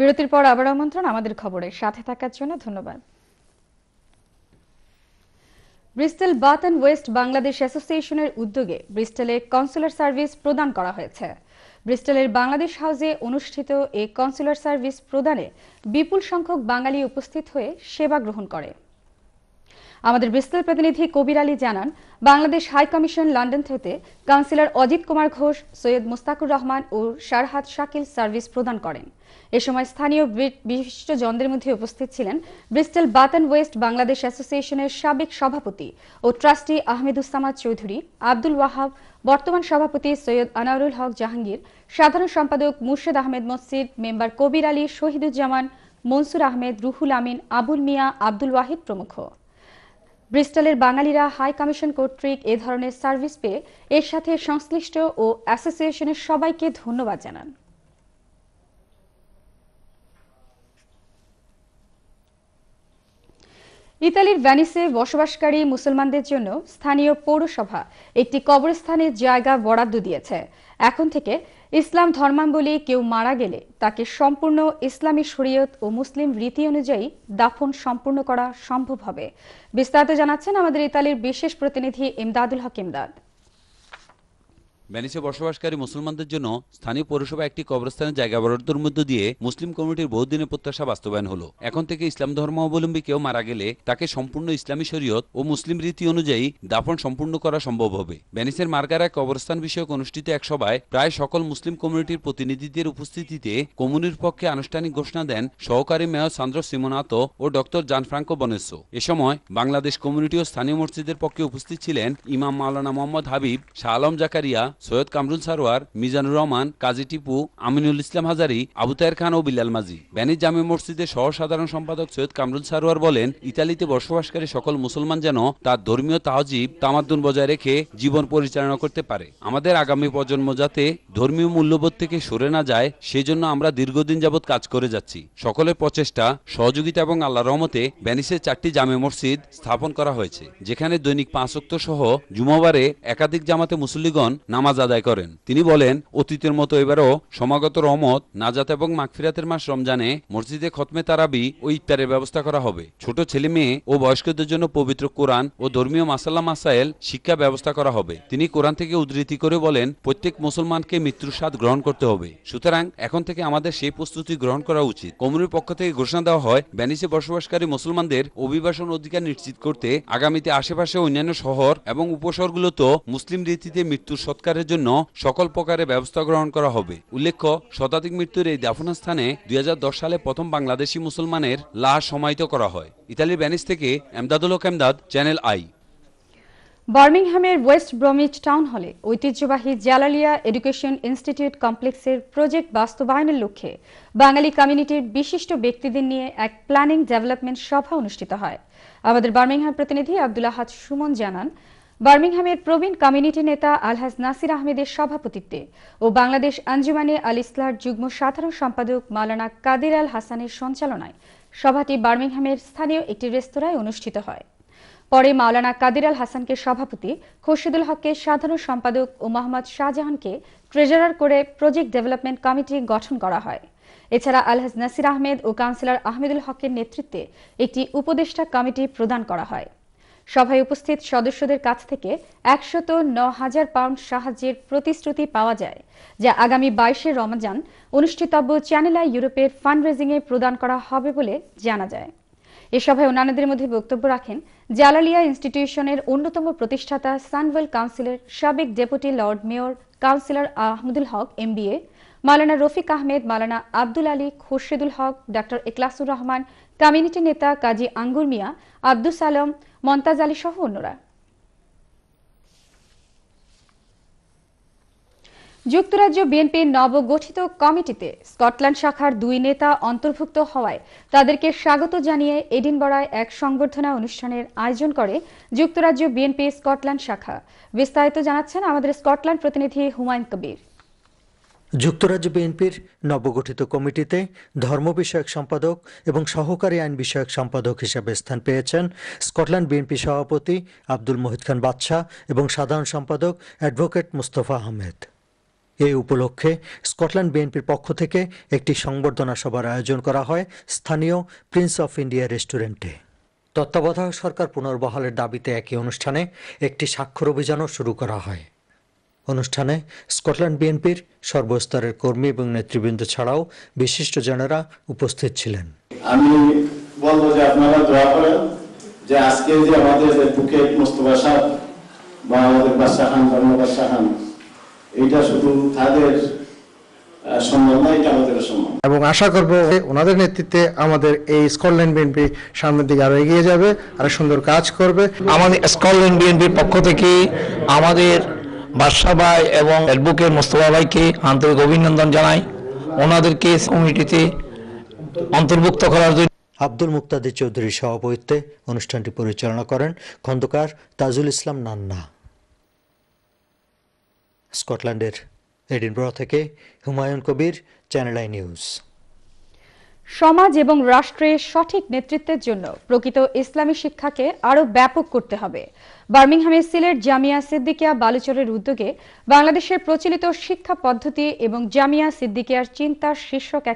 বিরতির পর আবার আমন্ত্রণ আমাদের খবরে সাথে থাকার জন্য ধন্যবাদ Bristol Bath and West Bangladesh অ্যাসোসিয়েশনের উদ্যোগে ব্রিস্টেলে কনসুলার সার্ভিস প্রদান করা হয়েছে ব্রিস্টেলের বাংলাদেশ হাউসে অনুষ্ঠিত এই কনসুলার সার্ভিস প্রদানে বিপুল সংখ্যক বাঙালি উপস্থিত হয়ে সেবা গ্রহণ করে আমাদের বিস্তর প্রতিনিধি কবির আলী জানান বাংলাদেশ হাই কমিশন লন্ডন থেকে কাউন্সিলর অজিত কুমার ঘোষ সৈয়দ মুস্তাকুর রহমান ও সারহাত শাকিল সার্ভিস প্রদান করেন এ সময় স্থানীয় বিশিষ্টজনদের মধ্যে উপস্থিত ছিলেন ব্রিস্টেল বাতান ওয়েস্ট বাংলাদেশ অ্যাসোসিয়েশনের সাবেক সভাপতি ও ট্রাস্টি আহমেদুসামাদ চৌধুরী আব্দুল ওয়াহাব বর্তমান সভাপতি সৈয়দ আনারুল হক জাহাঙ্গীর সাধারণ সম্পাদক মুর্শেদ আহমেদ মসজিদ মেম্বার কবির আলী শহীদুজ্জামান মনসুর আহমেদ রুহুল আমিন আবুল মিয়া আব্দুল ওয়াহিদ প্রমুখ ব্রিস্টলের বাঙালিরা হাই কমিশন কর্তৃক এ ধরনের সার্ভিস পেয়ে এর সাথে সংশ্লিষ্ট ও অ্যাসোসিয়েশনের সবাইকে ধন্যবাদ জানান ইতালির ভ্যানিসে বসবাসকারী মুসলমানদের জন্য স্থানীয় পৌরসভা একটি কবরস্থানের জায়গা বরাদ্দ দিয়েছে এখন থেকে ইসলাম ধর্মাবলী কেউ মারা গেলে তাকে সম্পূর্ণ ইসলামী শরীয়ত ও মুসলিম রীতি অনুযায়ী দাফন সম্পূর্ণ করা সম্ভব হবে বিস্তারিত জানাচ্ছেন আমাদের ইতালির বিশেষ প্রতিনিধি ইমদাদুল হক ইমদাদ ভ্যানিসে বসবাসকারী মুসলমানদের জন্য স্থানীয় পৌরসভা একটি কবরস্থানের জায়গা বরাদ্দর মধ্য দিয়ে মুসলিম কমিটির বহুদিনের প্রত্যাশা বাস্তবায়ন হলো এখন থেকে ইসলাম ধর্মাবলম্বী কেউ মারা গেলে তাকে সম্পূর্ণ ইসলামী শরীয়ত ও মুসলিম রীতি অনুযায়ী দাফন সম্পূর্ণ করা সম্ভব হবে ভ্যানিসের মার্গারায় কবরস্থান বিষয়ক অনুষ্ঠিত এক সভায় প্রায় সকল মুসলিম কমিউনিটির প্রতিনিধিদের উপস্থিতিতে কমিউনির পক্ষে আনুষ্ঠানিক ঘোষণা দেন সহকারী মেয়র সান্দ্র সিমোনাত ও ডক্টর জানফ্রাঙ্কো বনেসো এ সময় বাংলাদেশ কমিউনিটি ও স্থানীয় মসজিদের পক্ষে উপস্থিত ছিলেন ইমাম মাওলানা মোহাম্মদ হাবিব শাহ আলম জাকারিয়া সৈয়দ কামরুল সারোয়ার মিজানুর রহমান কাজী টিপু আমিনুল ইসলাম হাজারি আবু তাহের খান ও বিলাল মাজি ব্যানিজ জামে মসজিদের সহ সাধারণ সম্পাদক সৈয়দ কামরুল সারোয়ার বলেন ইতালিতে বসবাসকারী সকল মুসলমান যেন তার ধর্মীয় তাহজিব তামাদ্দুন বজায় রেখে জীবন পরিচালনা করতে পারে আমাদের আগামী প্রজন্ম যাতে ধর্মীয় মূল্যবোধ থেকে সরে না যায় সেজন্য আমরা দীর্ঘদিন যাবৎ কাজ করে যাচ্ছি সকলের প্রচেষ্টা সহযোগিতা এবং আল্লাহ রহমতে ব্যানিসের চারটি জামে মসজিদ স্থাপন করা হয়েছে যেখানে দৈনিক পাঁচ সহ জুমাবারে একাধিক জামাতে মুসল্লিগণ নামাজ নামাজ আদায় করেন তিনি বলেন অতীতের মতো এবারও সমাগত রহমত নাজাত এবং মাগফিরাতের মাস রমজানে মসজিদে খতমে তারাবি ও ইফতারের ব্যবস্থা করা হবে ছোট ছেলে মেয়ে ও বয়স্কদের জন্য পবিত্র কোরআন ও ধর্মীয় মাসাল্লা মাসাইল শিক্ষা ব্যবস্থা করা হবে তিনি কোরআন থেকে উদ্ধৃতি করে বলেন প্রত্যেক মুসলমানকে মৃত্যুর স্বাদ গ্রহণ করতে হবে সুতরাং এখন থেকে আমাদের সেই প্রস্তুতি গ্রহণ করা উচিত কমিউনির পক্ষ থেকে ঘোষণা দেওয়া হয় ব্যানিসে বসবাসকারী মুসলমানদের অভিবাসন অধিকার নিশ্চিত করতে আগামীতে আশেপাশে অন্যান্য শহর এবং উপশহরগুলোতেও মুসলিম রীতিতে মৃত্যুর সৎকার উদ্ধারের জন্য সকল প্রকারে ব্যবস্থা গ্রহণ করা হবে উল্লেখ্য শতাধিক মৃত্যুর এই দাফনস্থানে দুই সালে প্রথম বাংলাদেশি মুসলমানের লাশ সমাহিত করা হয় ইতালির ব্যানিস থেকে এমদাদুল হক এমদাদ চ্যানেল আই বার্মিংহামের ওয়েস্ট ব্রমিজ টাউন হলে ঐতিহ্যবাহী জালালিয়া এডুকেশন ইনস্টিটিউট কমপ্লেক্সের প্রজেক্ট বাস্তবায়নের লক্ষ্যে বাঙালি কমিউনিটির বিশিষ্ট ব্যক্তিদের নিয়ে এক প্ল্যানিং ডেভেলপমেন্ট সভা অনুষ্ঠিত হয় আমাদের বার্মিংহাম প্রতিনিধি আব্দুল্লাহাদ সুমন জানান বার্মিংহামের প্রবীণ কমিউনিটি নেতা আলহাজ নাসির আহমেদের সভাপতিত্বে ও বাংলাদেশ আঞ্জুমানে আল ইসলার যুগ্ম সাধারণ সম্পাদক মাওলানা কাদের আল হাসানের সঞ্চালনায় সভাটি বার্মিংহামের স্থানীয় একটি রেস্তোরাঁয় অনুষ্ঠিত হয় পরে মাওলানা কাদের আল হাসানকে সভাপতি খুরশিদুল হককে সাধারণ সম্পাদক ও মোহাম্মদ শাহজাহানকে ট্রেজারার করে প্রজেক্ট ডেভেলপমেন্ট কমিটি গঠন করা হয় এছাড়া আলহাজ নাসির আহমেদ ও কাউন্সিলর আহমেদুল হকের নেতৃত্বে একটি উপদেষ্টা কমিটি প্রদান করা হয় সভায় উপস্থিত সদস্যদের কাছ থেকে একশত ন হাজার পাউন্ড সাহায্যের প্রতিশ্রুতি পাওয়া যায় যা আগামী বাইশে রমজান অনুষ্ঠিতব্য চ্যানেলা ইউরোপের এ প্রদান করা হবে বলে জানা যায় এ সভায় অন্যান্যদের মধ্যে বক্তব্য রাখেন জালালিয়া ইনস্টিটিউশনের অন্যতম প্রতিষ্ঠাতা সানওয়েল কাউন্সিলের সাবেক deputy lord mayor councillor Ahmadul Haque MBA Maulana Rafiq Ahmed Maulana Abdul Ali Khurshidul Haque ডাক্তার ইকলাসুর রহমান কমিউনিটি নেতা কাজী আঙ্গুর মিয়া আব্দুল সালাম মন্তাজ আলী সহ অন্যরা যুক্তরাজ্য বিএনপির নবগঠিত কমিটিতে স্কটল্যান্ড শাখার দুই নেতা অন্তর্ভুক্ত হওয়ায় তাদেরকে স্বাগত জানিয়ে এডিনবরায় এক সংবর্ধনা অনুষ্ঠানের আয়োজন করে যুক্তরাজ্য বিএনপি স্কটল্যান্ড শাখা বিস্তারিত জানাচ্ছেন আমাদের স্কটল্যান্ড প্রতিনিধি হুমায়ুন কবির যুক্তরাজ্য বিএনপির নবগঠিত কমিটিতে ধর্ম বিষয়ক সম্পাদক এবং সহকারী আইন বিষয়ক সম্পাদক হিসেবে স্থান পেয়েছেন স্কটল্যান্ড বিএনপি সভাপতি আব্দুল মহিদ খান বাদশাহ এবং সাধারণ সম্পাদক অ্যাডভোকেট মুস্তফা আহমেদ এই উপলক্ষে স্কটল্যান্ড বিএনপির পক্ষ থেকে একটি সংবর্ধনা সভার আয়োজন করা হয় স্থানীয় প্রিন্স অফ ইন্ডিয়া রেস্টুরেন্টে তত্ত্বাবধায়ক সরকার পুনর্বহালের দাবিতে একই অনুষ্ঠানে একটি স্বাক্ষর অভিযানও শুরু করা হয় অনুষ্ঠানে স্কটল্যান্ড বিএনপির সর্বস্তরের কর্মী এবং নেতৃবৃন্দ ছাড়াও বিশিষ্ট জনেরা উপস্থিত ছিলেন আমি বলবো যে আপনারা দোয়া করেন যে আজকে যে আমাদের যে বুকে মোস্তফা সাহ বা আমাদের বাদশাহ খান বাদশাহ খান এটা শুধু তাদের এবং আশা করব ওনাদের নেতৃত্বে আমাদের এই স্কটল্যান্ড বিএনপি সামনের দিকে আরো এগিয়ে যাবে আরো সুন্দর কাজ করবে আমাদের স্কটল্যান্ড বিএনপির পক্ষ থেকে আমাদের বাদশাহ ভাই এবং অ্যাডভোকেট মোস্তফা ভাইকে আন্তরিক অভিনন্দন জানাই ওনাদেরকে কমিটিতে অন্তর্ভুক্ত করার জন্য আব্দুল মুক্তাদি চৌধুরীর সভাপতিত্বে অনুষ্ঠানটি পরিচালনা করেন খন্দকার তাজুল ইসলাম নান্না স্কটল্যান্ডের এডিনব্রা থেকে Humayun Kabir channel I news সমাজ এবং রাষ্ট্রে সঠিক নেতৃত্বের জন্য প্রকৃত ইসলামী শিক্ষাকে আরো ব্যাপক করতে হবে বার্মিংহামের সিলেট জামিয়া সিদ্দিকিয়া বালুচরের উদ্যোগে বাংলাদেশের প্রচলিত শিক্ষা পদ্ধতি এবং জামিয়া সিদ্দিকিয়ার চিন্তা শীর্ষক এক